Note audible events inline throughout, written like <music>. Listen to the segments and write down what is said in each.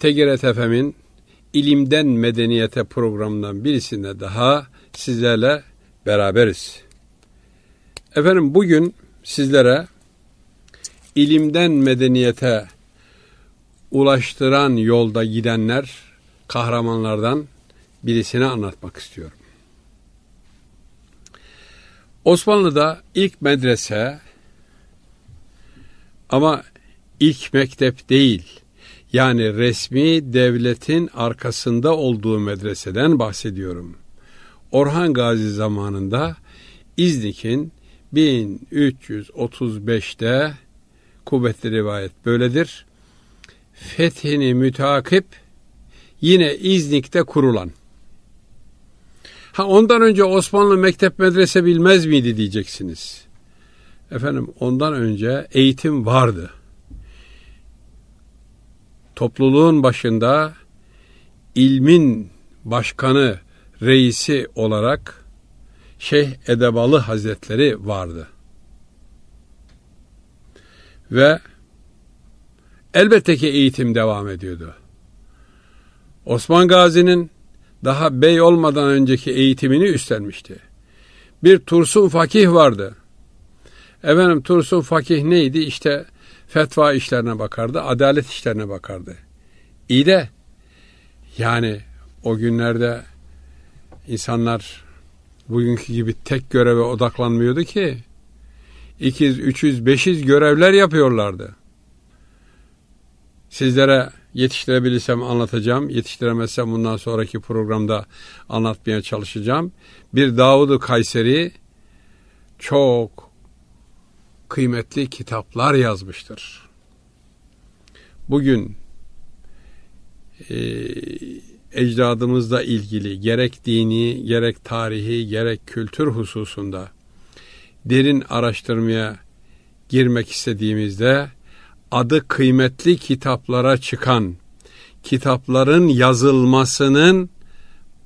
TGRT FM'in ilimden Medeniyete programından birisinde daha sizlerle beraberiz. Efendim bugün sizlere ilimden medeniyete ulaştıran yolda gidenler kahramanlardan birisini anlatmak istiyorum. Osmanlı'da ilk medrese ama ilk mektep değil yani resmi devletin arkasında olduğu medreseden bahsediyorum. Orhan Gazi zamanında İznik'in 1335'te kuvvetli rivayet böyledir. Fethini mütakip yine İznik'te kurulan. Ha ondan önce Osmanlı mektep medrese bilmez miydi diyeceksiniz. Efendim ondan önce eğitim vardı topluluğun başında ilmin başkanı, reisi olarak Şeyh Edebalı Hazretleri vardı. Ve elbette ki eğitim devam ediyordu. Osman Gazi'nin daha bey olmadan önceki eğitimini üstlenmişti. Bir Tursun Fakih vardı. Efendim Tursun Fakih neydi? İşte fetva işlerine bakardı, adalet işlerine bakardı. İyi de yani o günlerde insanlar bugünkü gibi tek göreve odaklanmıyordu ki. 200, 300, 500 görevler yapıyorlardı. Sizlere yetiştirebilirsem anlatacağım. Yetiştiremezsem bundan sonraki programda anlatmaya çalışacağım. Bir Davud-u Kayseri çok kıymetli kitaplar yazmıştır. Bugün e, ecdadımızla ilgili gerek dini, gerek tarihi, gerek kültür hususunda derin araştırmaya girmek istediğimizde adı kıymetli kitaplara çıkan kitapların yazılmasının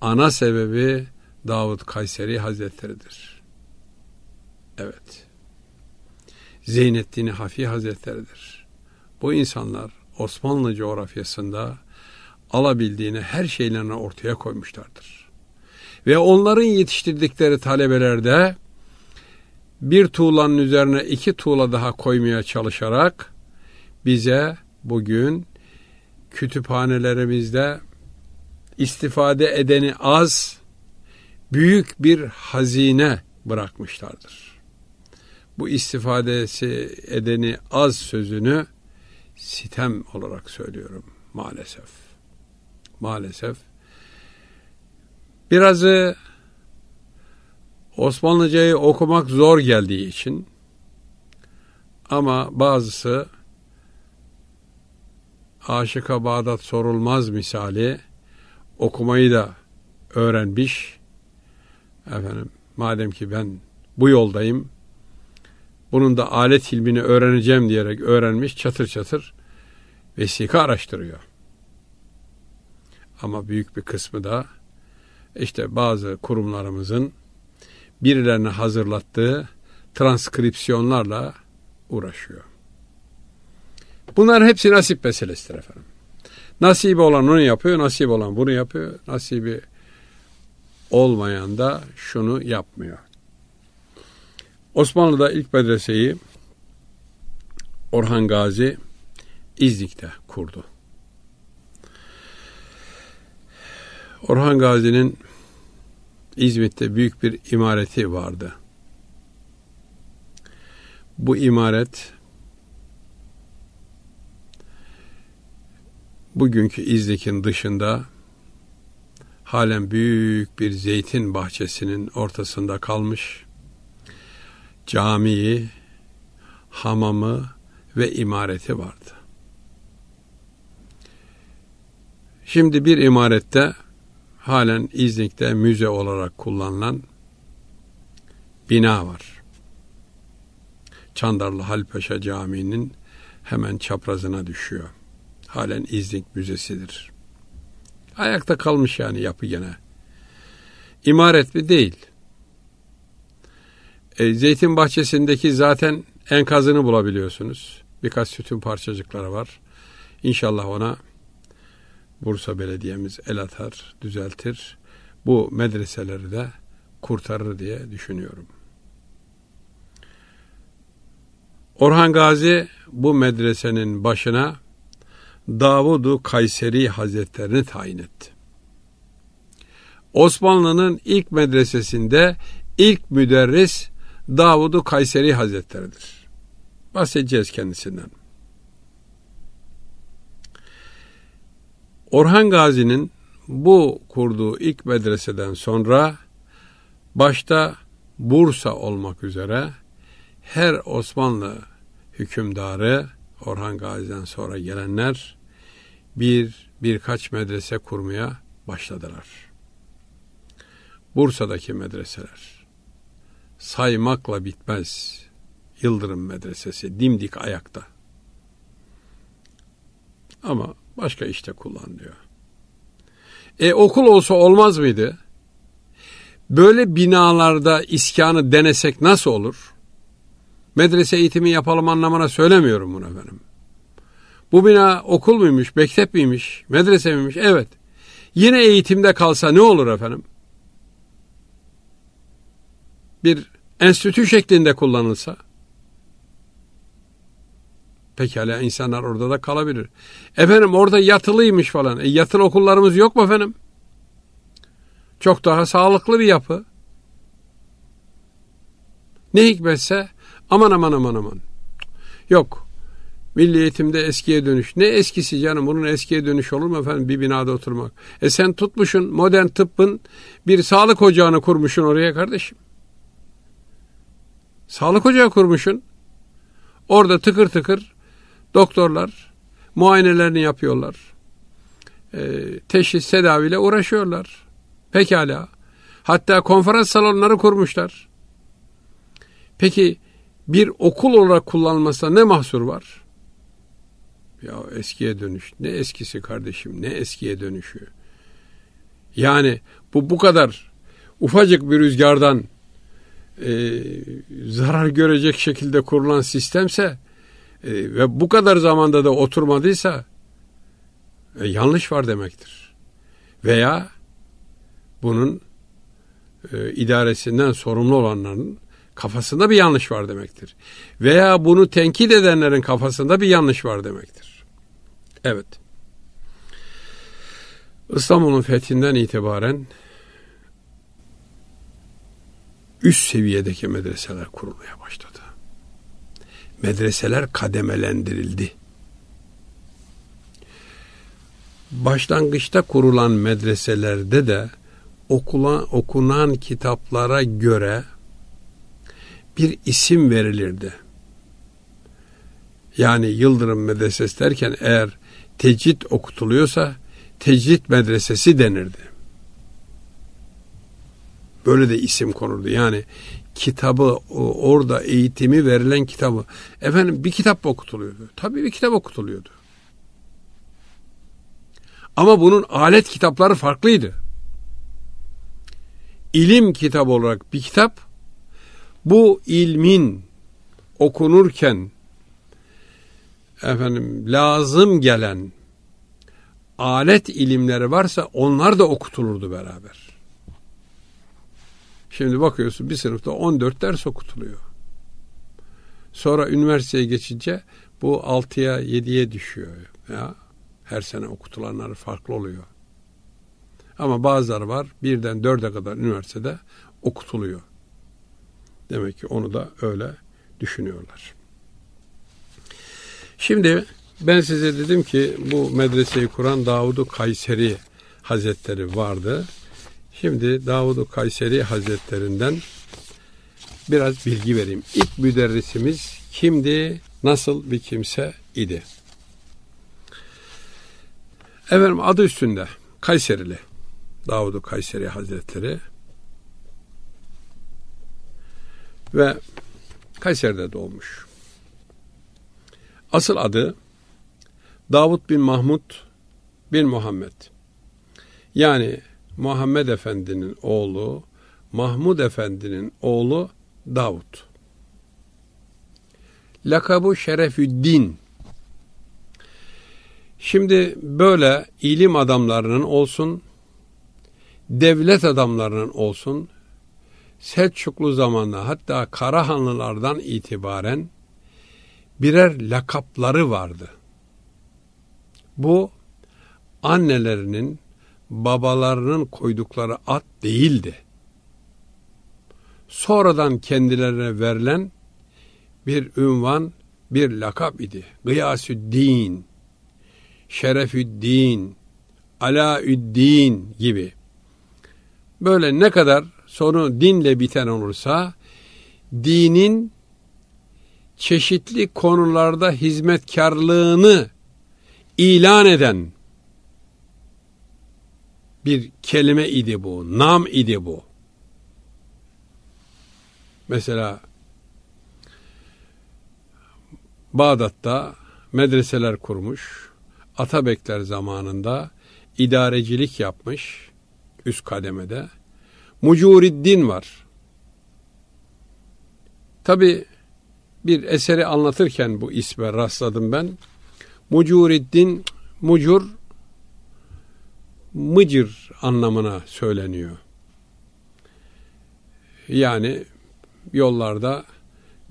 ana sebebi Davut Kayseri Hazretleri'dir. Evet. Zeynettin Hafi Hazretleri'dir. Bu insanlar Osmanlı coğrafyasında alabildiğini her şeylerini ortaya koymuşlardır. Ve onların yetiştirdikleri talebelerde bir tuğlanın üzerine iki tuğla daha koymaya çalışarak bize bugün kütüphanelerimizde istifade edeni az büyük bir hazine bırakmışlardır bu istifadesi edeni az sözünü sitem olarak söylüyorum maalesef. Maalesef. Birazı Osmanlıcayı okumak zor geldiği için ama bazısı Aşıka Bağdat sorulmaz misali okumayı da öğrenmiş. Efendim madem ki ben bu yoldayım onun da alet ilmini öğreneceğim diyerek öğrenmiş çatır çatır vesika araştırıyor. Ama büyük bir kısmı da işte bazı kurumlarımızın birilerine hazırlattığı transkripsiyonlarla uğraşıyor. Bunlar hepsi nasip meselesidir efendim. Nasip olan onu yapıyor, nasip olan bunu yapıyor. Nasibi olmayan da şunu yapmıyor. Osmanlı'da ilk medreseyi Orhan Gazi İznik'te kurdu. Orhan Gazi'nin İzmit'te büyük bir imareti vardı. Bu imaret bugünkü İznik'in dışında halen büyük bir zeytin bahçesinin ortasında kalmış camii, hamamı ve imareti vardı. Şimdi bir imarette halen İznik'te müze olarak kullanılan bina var. Çandarlı Halpaşa Camii'nin hemen çaprazına düşüyor. Halen İznik Müzesi'dir. Ayakta kalmış yani yapı gene. İmaret mi değil. E, zeytin bahçesindeki zaten enkazını bulabiliyorsunuz. Birkaç sütun parçacıkları var. İnşallah ona Bursa Belediye'miz el atar, düzeltir. Bu medreseleri de kurtarır diye düşünüyorum. Orhan Gazi bu medresenin başına Davudu Kayseri Hazretlerini tayin etti. Osmanlı'nın ilk medresesinde ilk müderris Davudu Kayseri Hazretleri'dir. Bahsedeceğiz kendisinden. Orhan Gazi'nin bu kurduğu ilk medreseden sonra başta Bursa olmak üzere her Osmanlı hükümdarı Orhan Gazi'den sonra gelenler bir birkaç medrese kurmaya başladılar. Bursa'daki medreseler saymakla bitmez Yıldırım Medresesi dimdik ayakta. Ama başka işte kullanılıyor. E okul olsa olmaz mıydı? Böyle binalarda iskanı denesek nasıl olur? Medrese eğitimi yapalım anlamına söylemiyorum bunu efendim. Bu bina okul muymuş, mektep miymiş, medrese miymiş? Evet. Yine eğitimde kalsa ne olur efendim? bir enstitü şeklinde kullanılsa pekala insanlar orada da kalabilir. Efendim orada yatılıymış falan. E, yatılı okullarımız yok mu efendim? Çok daha sağlıklı bir yapı. Ne hikmetse aman aman aman aman. Yok. Milli eğitimde eskiye dönüş. Ne eskisi canım bunun eskiye dönüş olur mu efendim bir binada oturmak? E sen tutmuşsun modern tıbbın bir sağlık ocağını kurmuşsun oraya kardeşim. Sağlık ocağı kurmuşsun. Orada tıkır tıkır doktorlar muayenelerini yapıyorlar. E, teşhis tedaviyle uğraşıyorlar. Pekala. Hatta konferans salonları kurmuşlar. Peki bir okul olarak kullanılmasına ne mahsur var? Ya eskiye dönüş. Ne eskisi kardeşim? Ne eskiye dönüşü? Yani bu bu kadar ufacık bir rüzgardan e, zarar görecek şekilde kurulan sistemse e, ve bu kadar zamanda da oturmadıysa e, yanlış var demektir. Veya bunun e, idaresinden sorumlu olanların kafasında bir yanlış var demektir. Veya bunu tenkit edenlerin kafasında bir yanlış var demektir. Evet. İstanbul'un fethinden itibaren üst seviyedeki medreseler kurulmaya başladı. Medreseler kademelendirildi. Başlangıçta kurulan medreselerde de okula, okunan kitaplara göre bir isim verilirdi. Yani Yıldırım Medresesi derken eğer tecit okutuluyorsa tecit medresesi denirdi. Böyle de isim konurdu. Yani kitabı orada eğitimi verilen kitabı. Efendim bir kitap okutuluyordu. Tabii bir kitap okutuluyordu. Ama bunun alet kitapları farklıydı. İlim kitabı olarak bir kitap bu ilmin okunurken efendim lazım gelen alet ilimleri varsa onlar da okutulurdu beraber. Şimdi bakıyorsun bir sınıfta 14 ders okutuluyor. Sonra üniversiteye geçince bu 6'ya 7'ye düşüyor. Ya her sene okutulanlar farklı oluyor. Ama bazıları var birden dörde kadar üniversitede okutuluyor. Demek ki onu da öyle düşünüyorlar. Şimdi ben size dedim ki bu medreseyi kuran Davud-u Kayseri Hazretleri vardı. Şimdi Davud Kayseri Hazretlerinden biraz bilgi vereyim. İlk müderrisimiz kimdi, nasıl bir kimse idi? Efendim adı üstünde Kayserili. Davud Kayseri Hazretleri ve Kayseri'de doğmuş. Asıl adı Davud bin Mahmud bin Muhammed. Yani Muhammed Efendi'nin oğlu, Mahmud Efendi'nin oğlu Davut. Lakabı Şerefüddin. Şimdi böyle ilim adamlarının olsun, devlet adamlarının olsun, Selçuklu zamanına hatta Karahanlılardan itibaren birer lakapları vardı. Bu annelerinin babalarının koydukları at değildi. Sonradan kendilerine verilen bir ünvan, bir lakap idi. Gıyasüddin, Şerefüddin, Alaüddin gibi. Böyle ne kadar sonu dinle biten olursa dinin çeşitli konularda hizmetkarlığını ilan eden bir kelime idi bu, nam idi bu. Mesela Bağdat'ta medreseler kurmuş, Atabekler zamanında idarecilik yapmış üst kademede. Mucuriddin var. Tabi bir eseri anlatırken bu isme rastladım ben. Mucuriddin, mucur mıcır anlamına söyleniyor. Yani yollarda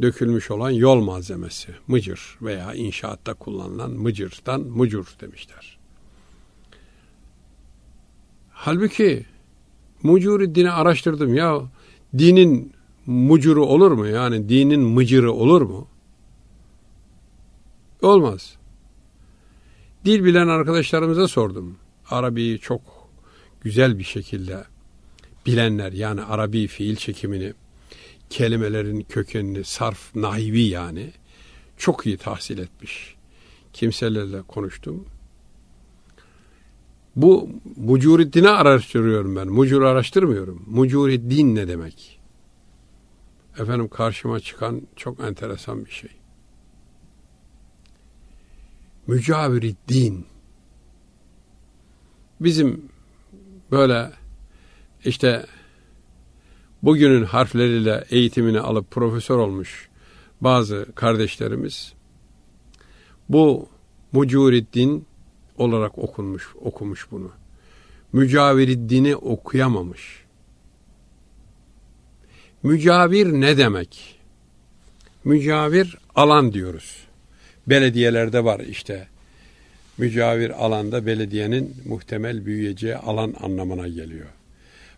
dökülmüş olan yol malzemesi mıcır veya inşaatta kullanılan mıcırdan mucur demişler. Halbuki mucuri dini araştırdım ya dinin mucuru olur mu? Yani dinin mıcırı olur mu? Olmaz. Dil bilen arkadaşlarımıza sordum. Arabi'yi çok güzel bir şekilde bilenler yani Arabi fiil çekimini, kelimelerin kökenini, sarf, nahivi yani çok iyi tahsil etmiş. Kimselerle konuştum. Bu Mucuriddin'i araştırıyorum ben. Mucur araştırmıyorum. Mucuriddin ne demek? Efendim karşıma çıkan çok enteresan bir şey. Mücaviriddin bizim böyle işte bugünün harfleriyle eğitimini alıp profesör olmuş bazı kardeşlerimiz bu Mucuriddin olarak okunmuş, okumuş bunu. Mücaviriddin'i okuyamamış. Mücavir ne demek? Mücavir alan diyoruz. Belediyelerde var işte mücavir alanda belediyenin muhtemel büyüyeceği alan anlamına geliyor.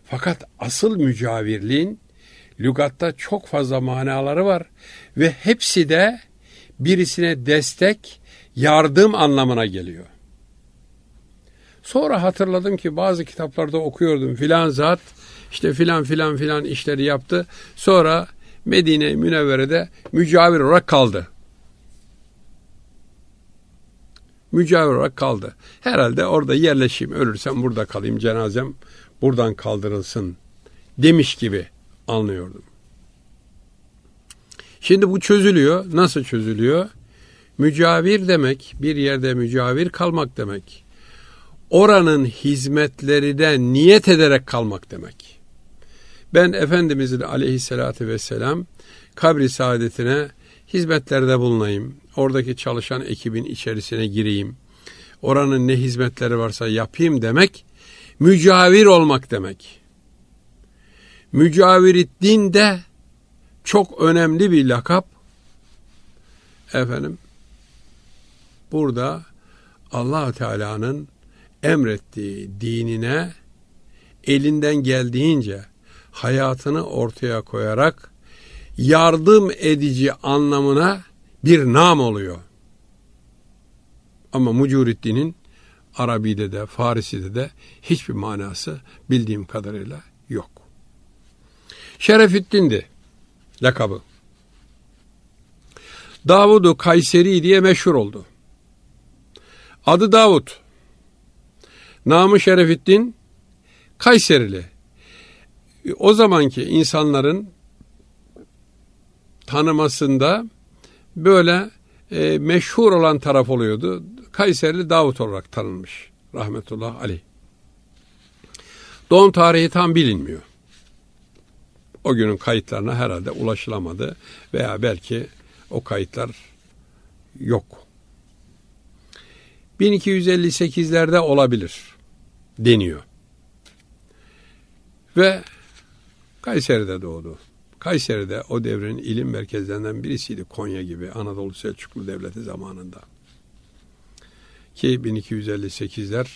Fakat asıl mücavirliğin lügatta çok fazla manaları var ve hepsi de birisine destek, yardım anlamına geliyor. Sonra hatırladım ki bazı kitaplarda okuyordum filan zat işte filan filan filan işleri yaptı. Sonra Medine Münevvere'de mücavir olarak kaldı. mücavir olarak kaldı. Herhalde orada yerleşeyim, ölürsem burada kalayım, cenazem buradan kaldırılsın demiş gibi anlıyordum. Şimdi bu çözülüyor. Nasıl çözülüyor? Mücavir demek, bir yerde mücavir kalmak demek. Oranın hizmetlerine niyet ederek kalmak demek. Ben Efendimizin aleyhissalatü vesselam kabri saadetine hizmetlerde bulunayım, oradaki çalışan ekibin içerisine gireyim. Oranın ne hizmetleri varsa yapayım demek mücavir olmak demek. Mücavirit din de çok önemli bir lakap. Efendim burada allah Teala'nın emrettiği dinine elinden geldiğince hayatını ortaya koyarak yardım edici anlamına bir nam oluyor. Ama Mucuriddi'nin Arabi'de de Farisi'de de hiçbir manası bildiğim kadarıyla yok. Şerefettin'di lakabı. Davud'u Kayseri diye meşhur oldu. Adı Davud. Namı Şerefettin Kayserili. O zamanki insanların tanımasında böyle e, meşhur olan taraf oluyordu. Kayserili Davut olarak tanınmış rahmetullah Ali. Doğum tarihi tam bilinmiyor. O günün kayıtlarına herhalde ulaşılamadı veya belki o kayıtlar yok. 1258'lerde olabilir deniyor. Ve Kayseri'de doğdu. Kayseri'de o devrin ilim merkezlerinden birisiydi Konya gibi Anadolu Selçuklu Devleti zamanında. Ki 1258'ler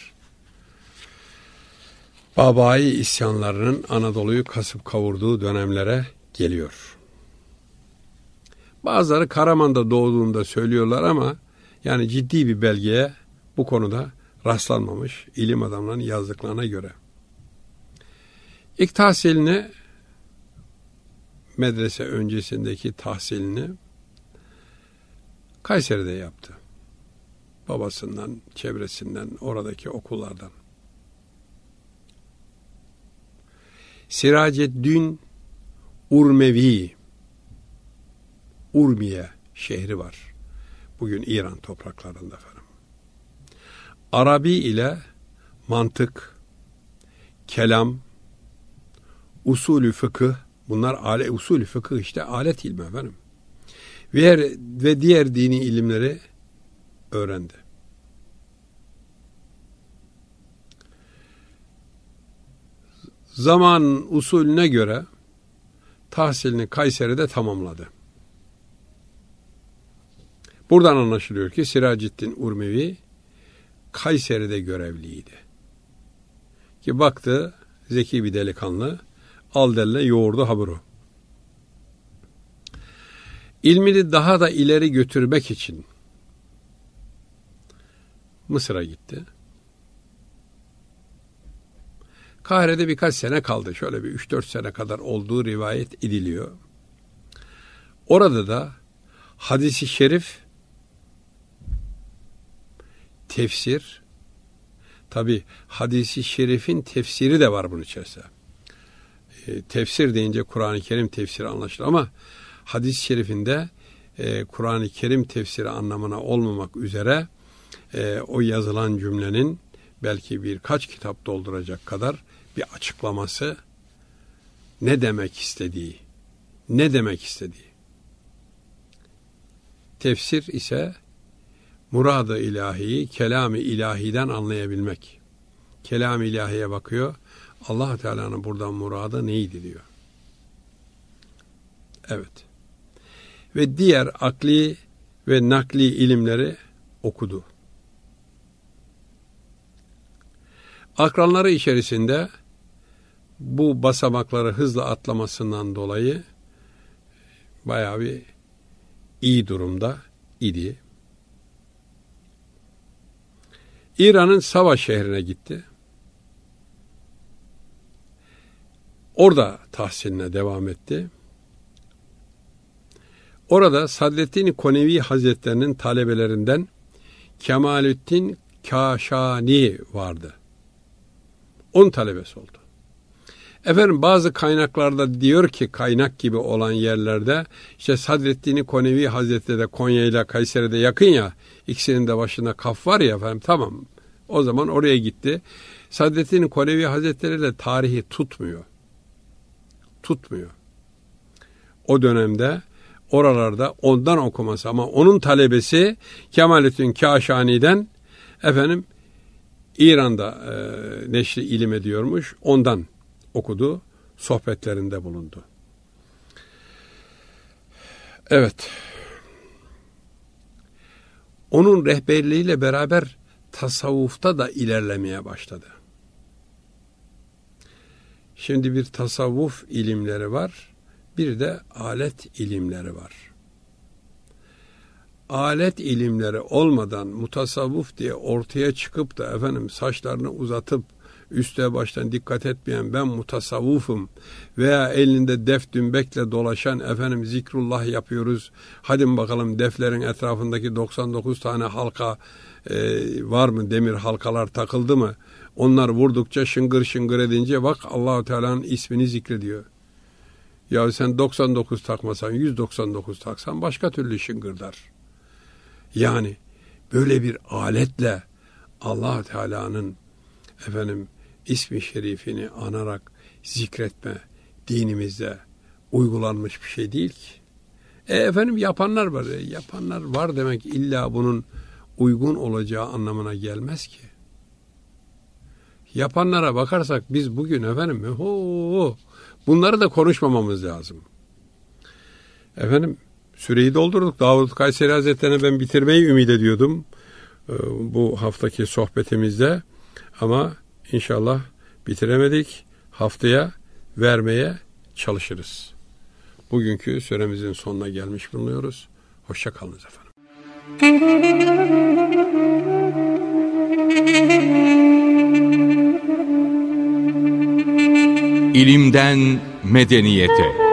Babai isyanlarının Anadolu'yu kasıp kavurduğu dönemlere geliyor. Bazıları Karaman'da doğduğunda söylüyorlar ama yani ciddi bir belgeye bu konuda rastlanmamış ilim adamlarının yazdıklarına göre. İlk tahsilini medrese öncesindeki tahsilini Kayseri'de yaptı. Babasından, çevresinden, oradaki okullardan. Siraceddin Urmevi Urmiye şehri var. Bugün İran topraklarında efendim. Arabi ile mantık, kelam, usulü fıkıh Bunlar ale usulü fıkıh işte alet ilmi efendim. Ve, ve diğer dini ilimleri öğrendi. Zaman usulüne göre tahsilini Kayseri'de tamamladı. Buradan anlaşılıyor ki Siraciddin Urmevi Kayseri'de görevliydi. Ki baktı zeki bir delikanlı al derler yoğurdu haburu. İlmini daha da ileri götürmek için Mısır'a gitti. Kahire'de birkaç sene kaldı. Şöyle bir 3-4 sene kadar olduğu rivayet ediliyor. Orada da hadisi şerif tefsir tabi hadisi şerifin tefsiri de var bunun içerisinde. E, tefsir deyince Kur'an-ı Kerim tefsiri anlaşılır ama hadis-i şerifinde e, Kur'an-ı Kerim tefsiri anlamına olmamak üzere e, o yazılan cümlenin belki birkaç kitap dolduracak kadar bir açıklaması ne demek istediği, ne demek istediği. Tefsir ise muradı ilahiyi, kelam-ı ilahiden anlayabilmek. Kelam-ı ilahiye bakıyor, allah Teala'nın buradan muradı neydi diyor. Evet. Ve diğer akli ve nakli ilimleri okudu. Akranları içerisinde bu basamakları hızla atlamasından dolayı bayağı bir iyi durumda idi. İran'ın Savaş şehrine gitti. Orada tahsiline devam etti. Orada Sadreddin Konevi Hazretlerinin talebelerinden Kemalüddin Kaşani vardı. On talebesi oldu. Efendim bazı kaynaklarda diyor ki kaynak gibi olan yerlerde işte Sadreddin Konevi Hazretleri de Konya ile Kayseri'de yakın ya ikisinin de başında kaf var ya efendim tamam o zaman oraya gitti. Sadreddin Konevi Hazretleri de tarihi tutmuyor tutmuyor. O dönemde oralarda ondan okuması ama onun talebesi Kemalettin Kaşani'den efendim İran'da e, neşri ilim ediyormuş. Ondan okudu, sohbetlerinde bulundu. Evet. Onun rehberliğiyle beraber tasavvufta da ilerlemeye başladı. Şimdi bir tasavvuf ilimleri var, bir de alet ilimleri var. Alet ilimleri olmadan mutasavvuf diye ortaya çıkıp da efendim saçlarını uzatıp üste baştan dikkat etmeyen ben mutasavvufum veya elinde def dümbekle dolaşan efendim zikrullah yapıyoruz. Hadi bakalım deflerin etrafındaki 99 tane halka e, var mı demir halkalar takıldı mı? Onlar vurdukça şıngır şıngır edince bak Allahu Teala'nın ismini zikrediyor. Ya sen 99 takmasan 199 taksan başka türlü şıngırdar. Yani böyle bir aletle allah Teala'nın efendim ismi şerifini anarak zikretme dinimizde uygulanmış bir şey değil ki. E efendim yapanlar var. E, yapanlar var demek illa bunun uygun olacağı anlamına gelmez ki yapanlara bakarsak biz bugün efendim ho, bunları da konuşmamamız lazım. Efendim süreyi doldurduk. Davut Kayseri Hazretleri'ne ben bitirmeyi ümit ediyordum e, bu haftaki sohbetimizde ama inşallah bitiremedik. Haftaya vermeye çalışırız. Bugünkü süremizin sonuna gelmiş bulunuyoruz. Hoşça Hoşçakalınız efendim. <laughs> İlimden medeniyete.